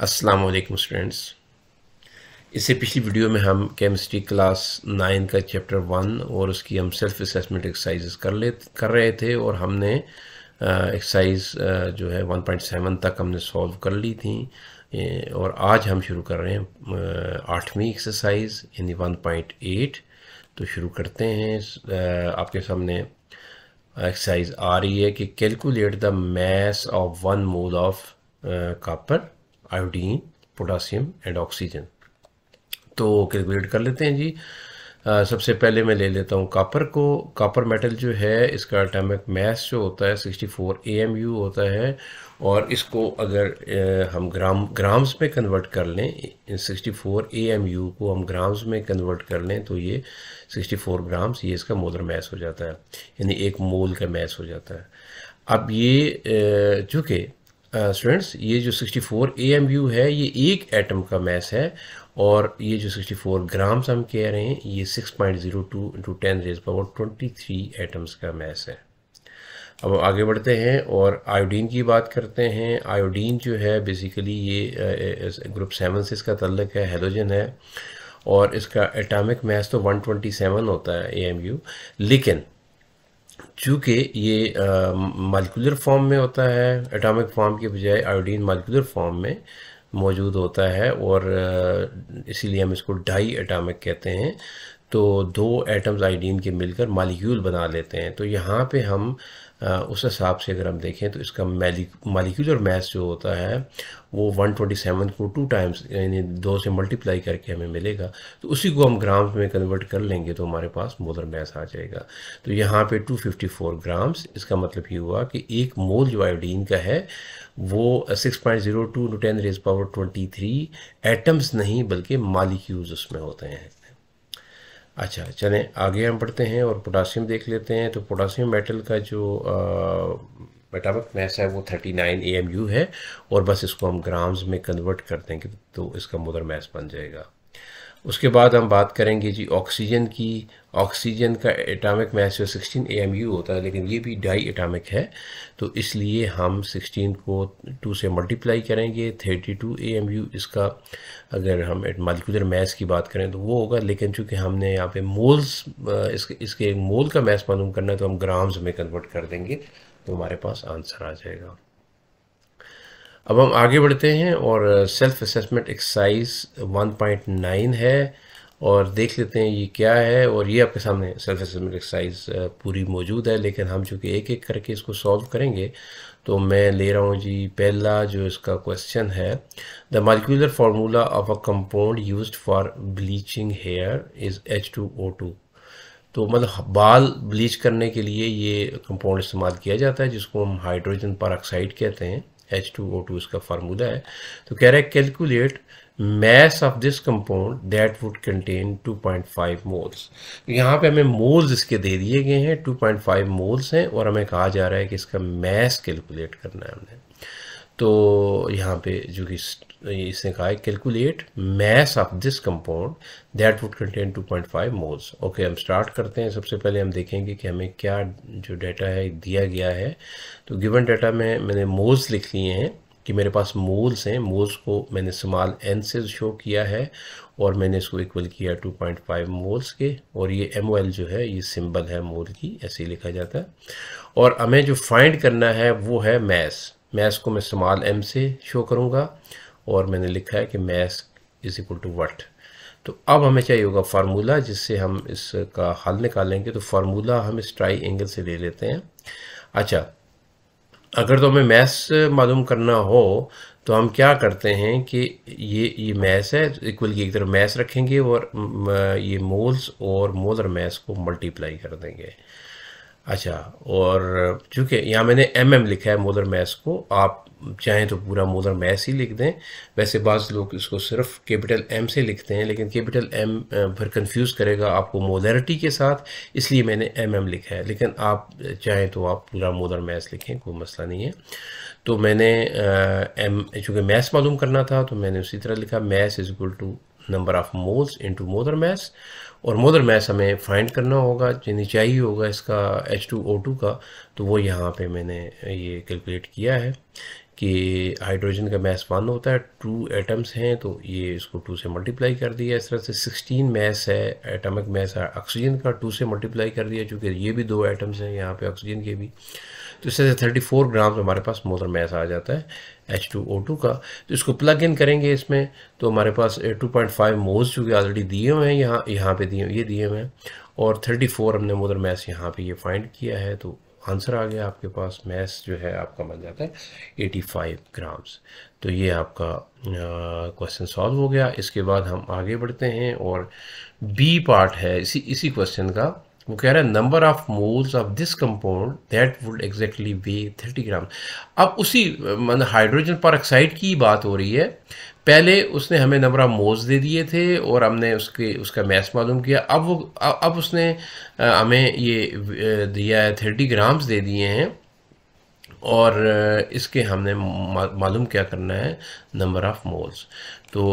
अस्सलाम वालेकुम स्टूडेंट्स इससे पिछली वीडियो में हम केमिस्ट्री क्लास नाइन का चैप्टर वन और उसकी हम सेल्फ असेसमेंट एक्सरसाइज कर ले कर रहे थे और हमने एक्सरसाइज जो है वन पॉइंट सेवन तक हमने सॉल्व कर ली थी और आज हम शुरू कर रहे हैं आठवीं एक्सरसाइज यानी वन पॉइंट एट तो शुरू करते हैं आपके सामने एक्सरसाइज आ रही है कि calculate the mass of one mole of copper iodine potassium and oxygen तो कैलकुलेट कर लेते हैं जी आ, सबसे पहले मैं ले लेता हूँ कापर को कापर मेटल जो है इसका एटॉमिक मास जो होता है 64 एएमयू होता है और इसको अगर हम ग्राम ग्राम्स में कन्वर्ट कर लें 64 एएमयू को हम ग्राम्स में कन्वर्ट कर लें तो ये 64 ग्राम्स ये इसका मोलर मास हो जाता है यानी एक मोल का मास हो जाता है अब ये चूँकि स्टूडेंट्स ये जो 64 यू है ये एक एटम का मैस है और ये जो 64 ग्राम्स हम कह रहे हैं ये 6.02 point zero two into ten raise power twenty three atoms का मैस है अब आगे बढ़ते हैं और आयोडीन की बात करते हैं आयोडीन जो है बेसिकली ये ग्रुप सेवन से इसका तल्लक है हेलोजन है और इसका एटॉमिक मैस तो 127 होता है ए लेकिन चूँकि ये मालिकुलर फॉर्म में होता है एटॉमिक फॉर्म के बजाय आयोडीन मालिकुलर फॉर्म में मौजूद होता है और इसीलिए हम इसको डाई एटॉमिक कहते हैं तो दो एटम्स आइडीन के मिलकर मालिक्यूल बना लेते हैं तो यहाँ पे हम उस हिसाब से अगर हम देखें तो इसका मालिक्यूलर मैथ जो होता है वो 127 को टू टाइम्स यानी दो से मल्टीप्लाई करके हमें मिलेगा तो उसी को हम ग्राम्स में कन्वर्ट कर लेंगे तो हमारे पास मोलर मैस आ जाएगा तो यहाँ पे 254 ग्राम्स इसका मतलब ये हुआ कि एक मोल जो आयोडीन का है वो 6.02 point zero two ten raise power 23 atoms नहीं बल्कि मालिक्यूल्स उसमें होते हैं अच्छा चलें आगे हम बढ़ते हैं और पोटासियम देख लेते हैं तो पोटासियम मेटल का जो मेटामिक मैस है वो 39 एएमयू है और बस इसको हम ग्राम्स में कन्वर्ट कर देंगे तो इसका मोदर मैस बन जाएगा उसके बाद हम बात करेंगे जी ऑक्सीजन की ऑक्सीजन का एटॉमिक मैस जो सिक्सटीन ए एम यू होता है लेकिन ये भी डाई एटॉमिक है तो इसलिए हम सिक्सटीन को टू से मल्टीप्लाई करेंगे थर्टी टू एम यू इसका अगर हम मालिकुलर मैस की बात करें तो वो होगा लेकिन चूंकि हमने यहाँ पे मोल्स इसके इसके मोल का मैस मालूम करना है तो हम ग्राम्स में कन्वर्ट कर देंगे तो हमारे पास आंसर आ जाएगा अब हम आगे बढ़ते हैं और सेल्फ असेसमेंट एक्सरसाइज 1.9 है और देख लेते हैं ये क्या है और ये आपके सामने सेल्फ असेसमेंट एक्सरसाइज पूरी मौजूद है लेकिन हम चूँकि एक एक करके इसको सॉल्व करेंगे तो मैं ले रहा हूँ जी पहला जो इसका क्वेश्चन है the molecular formula of a compound use for bleaching hair is H two O two तो मतलब बाल ब्लीच करने के लिए ये कंपाउंड इस्तेमाल किया जाता है जिसको हम हाइड्रोजन पर ऑक्साइड कहते हैं एच टू ओ टू इसका फार्मूला है तो कह रहा है calculate mass of this compound that would contain 2.5 moles तो यहाँ पे हमें मोल्स इसके दे दिए गए हैं 2.5 मोल्स हैं और हमें कहा जा रहा है कि इसका मैस कैलकुलेट करना है हमने तो यहाँ पे जो कि तो इसने कहा है calculate mass of this compound that would contain 2.5 moles okay हम स्टार्ट करते हैं सबसे पहले हम देखेंगे कि हमें क्या जो डाटा है दिया गया है तो गिवन डाटा में मैंने मोल्स लिख लिए हैं कि मेरे पास मोल्स हैं मोल्स को मैंने स्मॉल एन से शो किया है और मैंने इसको इक्वल किया 2.5 मोल्स के और ये एम जो है ये सिंबल है मोल की ऐसे ही लिखा जाता है और हमें जो फाइंड करना है वो है मैस मैस को मैं स्मॉल एम से शो करूँगा और मैंने लिखा है कि mass is equal to what तो अब हमें चाहिए होगा फार्मूला जिससे हम इसका हल निकालेंगे तो फार्मूला हम इस ट्राई एंगल से ले लेते हैं अच्छा अगर तो हमें मैथ्स मालूम करना हो तो हम क्या करते हैं कि ये ये मैथ्स है इक्वल की एक तरफ मैथ्स रखेंगे और ये मोल्स और मोलर मैथ्स को मल्टीप्लाई कर देंगे अच्छा और चूँकि यहाँ मैंने एम एम लिखा है मोलर मैस को आप चाहें तो पूरा मोलर मैस ही लिख दें वैसे बाज़ लोग इसको सिर्फ कैपिटल एम से लिखते हैं लेकिन कैपिटल एम फिर कंफ्यूज करेगा आपको मोलरिटी के साथ इसलिए मैंने एम एम लिखा है लेकिन आप चाहें तो आप पूरा मोलर मैस लिखें कोई मसला नहीं है तो मैंने एम चूँकि मैस मालूम करना था तो मैंने उसी तरह लिखा mass is equal to number of moles into molar mass और मोदर मैस हमें फाइंड करना होगा जिन्हें चाहिए होगा इसका एच टू ओ टू का तो वो यहाँ पे मैंने ये कैलकुलेट किया है कि हाइड्रोजन का मैस वन होता है टू एटम्स हैं तो ये इसको टू से मल्टीप्लाई कर दिया इस तरह से सिक्सटीन मैस है एटमिक मैस है ऑक्सीजन का टू से मल्टीप्लाई कर दिया चूँकि ये भी दो एटम्स हैं यहाँ पर ऑक्सीजन के भी तो इससे थर्टी फोर ग्राम्स हमारे पास मोदर मैस आ जाता है H2O2 का तो इसको प्लग इन करेंगे इसमें तो हमारे पास 2.5 मोज जो कि ऑलरेडी दिए हुए हैं यहाँ यहाँ पे दिए ये दिए हुए हैं और 34 हमने मोदर मैस यहाँ पे ये फाइंड किया है तो आंसर आ गया आपके पास मैस जो है आपका बन जाता है 85 ग्राम्स तो ये आपका क्वेश्चन सॉल्व हो गया इसके बाद हम आगे बढ़ते हैं और बी पार्ट है इसी इसी क्वेश्चन का वो कह रहा है number of moles of this compound that would exactly weigh thirty gram अब उसी मतलब हाइड्रोजन पर ऑक्साइड की बात हो रही है पहले उसने हमें नंबर ऑफ मोल्स दे दिए थे और हमने उसके उसका मैथ मालूम किया अब वो अब उसने हमें ये दिया है थर्टी ग्राम्स दे दिए हैं और इसके हमने मालूम क्या करना है नंबर ऑफ मोल्स तो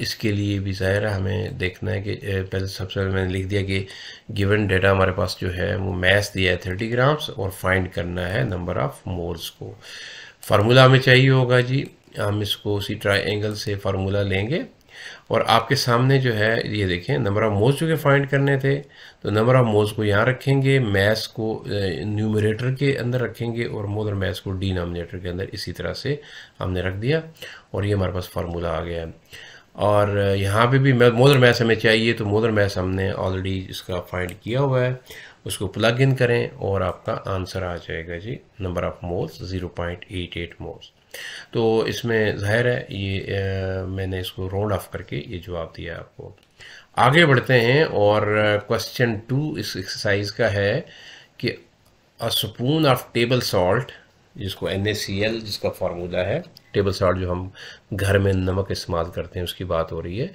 इसके लिए भी ज़ाहिर है हमें देखना है कि पहले सबसे पहले मैंने लिख दिया कि गिवन डेटा हमारे पास जो है वो मैथ दिया है थर्टी ग्राम्स और फाइंड करना है नंबर ऑफ़ मोल्स को फार्मूला हमें चाहिए होगा जी हम इसको उसी ट्राई से फार्मूला लेंगे और आपके सामने जो है ये देखें नंबर ऑफ मोल्स चूँकि फाइंड करने थे तो नंबर ऑफ मोल्स को यहाँ रखेंगे मैथ्स को न्यूमरेटर के अंदर रखेंगे और मोल और मैस को डिनोमिनेटर के अंदर इसी तरह से हमने रख दिया और ये हमारे पास फार्मूला आ गया है और यहाँ पे भी मोदर मैथ हमें चाहिए तो मोदर मैथ हमने ऑलरेडी इसका फाइंड किया हुआ है उसको प्लग इन करें और आपका आंसर आ जाएगा जी नंबर ऑफ मोल्स 0.88 मोल्स तो इसमें ज़ाहिर है ये ए, मैंने इसको राउंड ऑफ करके ये जवाब दिया आपको आगे बढ़ते हैं और क्वेश्चन टू इस एक्सरसाइज का है कि a spoon of table salt जिसको एन जिसका फार्मूला है टेबल सॉल्ट जो हम घर में नमक इस्तेमाल करते हैं उसकी बात हो रही है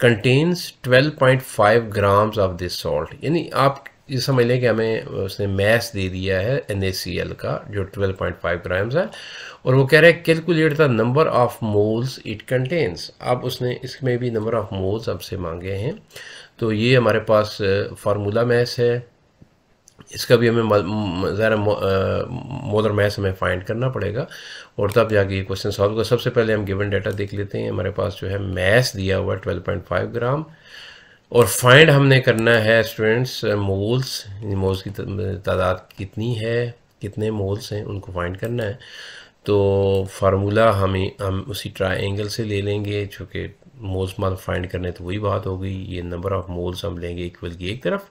contains 12.5 grams of this salt यानी आप ये समझ लें कि हमें उसने मैस दे दिया है एन का जो 12.5 ग्राम्स है और वो कह रहा है calculate the number of moles it contains अब उसने इसमें भी नंबर ऑफ मोल्स हमसे मांगे हैं तो ये हमारे पास फार्मूला मैस है इसका भी हमें ज़रा मोलर मैस हमें फाइंड करना पड़ेगा और तब जाके ये क्वेश्चन सॉल्व कर सबसे पहले हम गिवन डाटा देख लेते हैं हमारे पास जो है मैस दिया हुआ है ट्वेल्व ग्राम और फाइंड हमने करना है स्टूडेंट्स मोल्स मोल्स की तादाद कितनी है कितने मोल्स हैं उनको फाइंड करना है तो फार्मूला हमें हम उसी ट्राइंगल से ले लेंगे चूँकि मोल्स मान फाइंड करने तो वही बात होगी ये नंबर ऑफ मोल्स हम लेंगे इक्वल की एक तरफ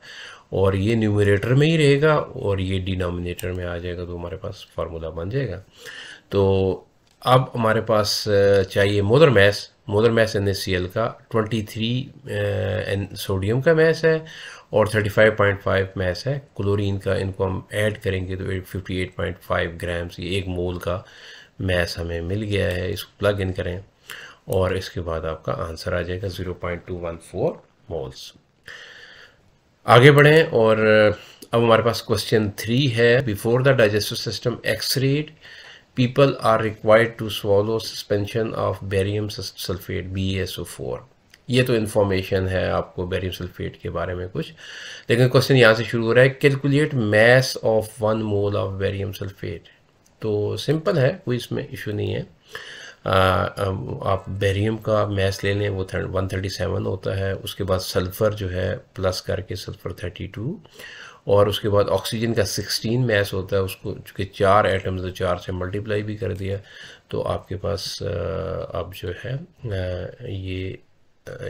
और ये न्यूमिनेटर में ही रहेगा और ये डिनोमिनेटर में आ जाएगा तो हमारे पास फार्मूला बन जाएगा तो अब हमारे पास चाहिए molar mass molar mass N का 23 एन सोडियम का मैस है और 35.5 मैस है क्लोरीन का इनको हम ऐड करेंगे तो 58.5 ग्राम्स ये एक मोल का मैस हमें मिल गया है इसको प्लग इन करें और इसके बाद आपका आंसर आ जाएगा 0.214 मोल्स आगे बढ़ें और uh, अब हमारे पास क्वेश्चन थ्री है before the digestive system x rayed people are required to swallow suspension of barium sulfate BaSO4 ये तो इन्फॉर्मेशन है आपको बेरियम सल्फेट के बारे में कुछ लेकिन क्वेश्चन यहाँ से शुरू हो रहा है calculate mass of one mole of barium sulphate तो सिंपल है कोई इसमें इशू नहीं है आ, आप बेरियम का मैस ले लें वो वन थर्टी सेवन होता है उसके बाद सल्फ़र जो है प्लस करके सल्फ़र थर्टी टू और उसके बाद ऑक्सीजन का 16 मैस होता है उसको चूँकि चार एटम्स तो चार से मल्टीप्लाई भी कर दिया तो आपके पास अब जो है ये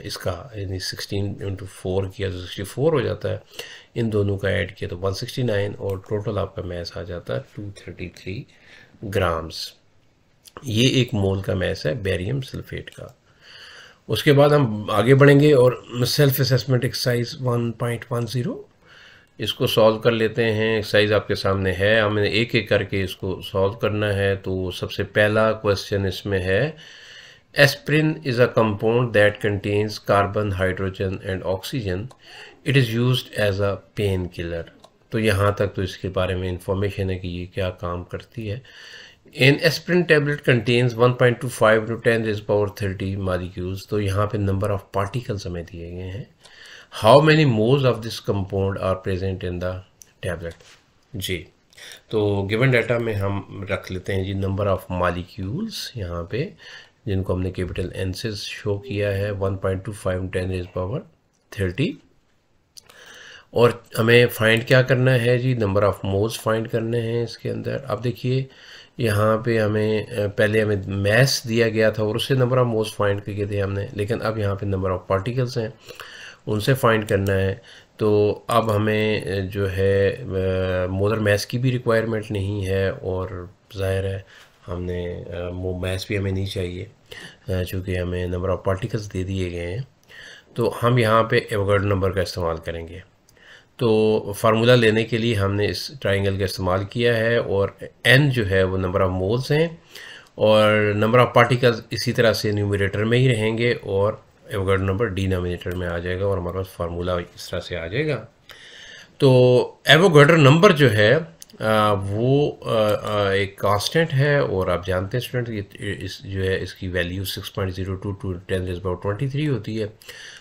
इसका यानी सिक्सटीन इंटू फोर किया तो सिक्सटी फोर हो जाता है इन दोनों का ऐड किया तो वन सिक्सटी नाइन और टोटल आपका मैस आ जाता है टू थर्टी थ्री ग्राम्स ये एक मोल का मैस है बेरियम सल्फेट का उसके बाद हम आगे बढ़ेंगे और self assessment exercise one point one zero इसको सॉल्व कर लेते हैं एक्सरसाइज आपके सामने है हमें एक एक करके इसको सॉल्व करना है तो सबसे पहला क्वेश्चन इसमें है aspirin is a compound that contains carbon hydrogen and oxygen it is use as a pain killer तो यहाँ तक तो इसके बारे में इंफॉर्मेशन है कि ये क्या काम करती है in aspirin tablet contains 1.25 two five two ten is power thirty molecules तो यहाँ पे नंबर ऑफ पार्टिकल्स हमें दिए गए हैं how many moles of this compound are present in the tablet जी तो गिवन डाटा में हम रख लेते हैं जी नंबर ऑफ मालिक्यूल्स यहाँ पे जिनको हमने कैपिटल एन से शो किया है 1.25 point two five ten is power thirty और हमें फाइंड क्या करना है जी नंबर ऑफ मोल्स फाइंड करने हैं इसके अंदर अब देखिए यहाँ पे हमें पहले हमें मैथ दिया गया था और उससे नंबर ऑफ मोल्स फाइंड किए थे हमने लेकिन अब यहाँ पे नंबर ऑफ पार्टिकल्स हैं उनसे फाइंड करना है तो अब हमें जो है मोदर मैथ्स की भी रिक्वायरमेंट नहीं है और ज़ाहिर है हमने वो मैथ्स भी हमें नहीं चाहिए चूँकि हमें नंबर ऑफ़ पार्टिकल्स दे दिए गए हैं तो हम यहाँ पे एवगर्ड नंबर का इस्तेमाल करेंगे तो फार्मूला लेने के लिए हमने इस ट्राइंगल का इस्तेमाल किया है और एन जो है वो नंबर ऑफ़ मोल्स हैं और नंबर ऑफ़ पार्टिकल्स इसी तरह से न्यूमिनेटर में ही रहेंगे और एवोगाड्रो नंबर डिनोमिनेटर में आ जाएगा और हमारे पास फार्मूला इस तरह से आ जाएगा तो एवोगाड्रो नंबर जो है आ, वो आ, आ, एक कांस्टेंट है और आप जानते हैं स्टूडेंट इस जो है इसकी value 6.02 two ten is about three होती है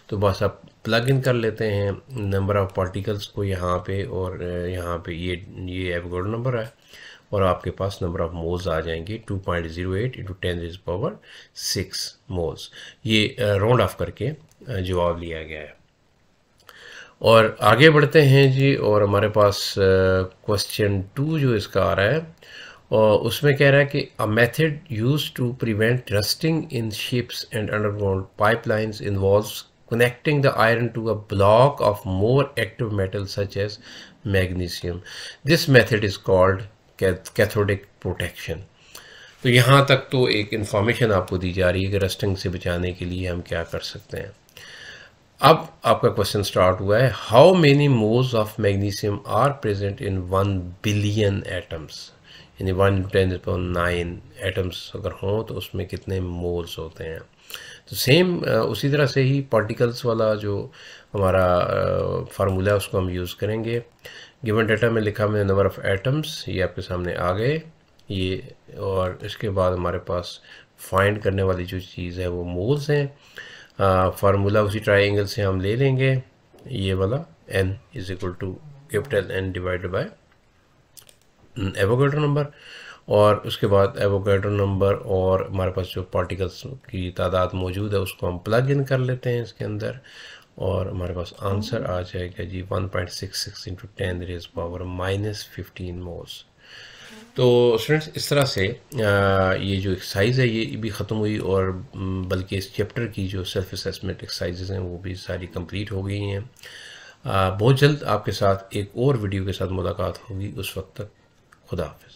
तो बस आप प्लग इन कर लेते हैं नंबर ऑफ पार्टिकल्स को यहाँ पे और यहाँ पे ये ये एवोगाड्रो नंबर है और आपके पास नंबर ऑफ मोल्स आ जाएंगे 2.08 point zero eight into ten is power six moles ये राउंड ऑफ करके जवाब लिया गया है और आगे बढ़ते हैं जी और हमारे पास क्वेश्चन टू जो इसका आ रहा है और उसमें कह रहा है कि a method use to prevent rusting in ships and underground pipelines involves connecting the iron to a block of more active metal such as magnesium this method is called cathodic protection तो यहाँ तक तो एक information आपको दी जा रही है कि रस्टिंग से बचाने के लिए हम क्या कर सकते हैं अब आपका क्वेश्चन स्टार्ट हुआ है how many moles of magnesium are present in one billion atoms यानी वन टेन नाइन एटम्स अगर हों तो उसमें कितने मोल्स होते हैं तो सेम उसी तरह से ही पार्टिकल्स वाला जो हमारा फार्मूला है उसको हम यूज़ करेंगे गिवन डेटा में लिखा मैंने नंबर ऑफ़ एटम्स ये आपके सामने आ गए ये और इसके बाद हमारे पास फाइंड करने वाली जो चीज़ है वो मोल्स हैं फार्मूला उसी ट्राइंगल से हम ले लेंगे ये वाला N is equal to capital N divide by Avogadro number और उसके बाद एवोगेड्रो नंबर और हमारे पास जो पार्टिकल्स की तादाद मौजूद है उसको हम प्लग इन कर लेते हैं इसके अंदर और हमारे पास आंसर आ जाएगा जी 1.66 point six six into ten raise power minus fifteen moles तो स्टूडेंट्स इस तरह से ये जो एक्सरसाइज है ये भी ख़त्म हुई और बल्कि इस चैप्टर की जो सेल्फ असेसमेंट एक्सरसाइजेज हैं वो भी सारी कंप्लीट हो गई हैं बहुत जल्द आपके साथ एक और वीडियो के साथ मुलाकात होगी उस वक्त तक खुदा हाफिज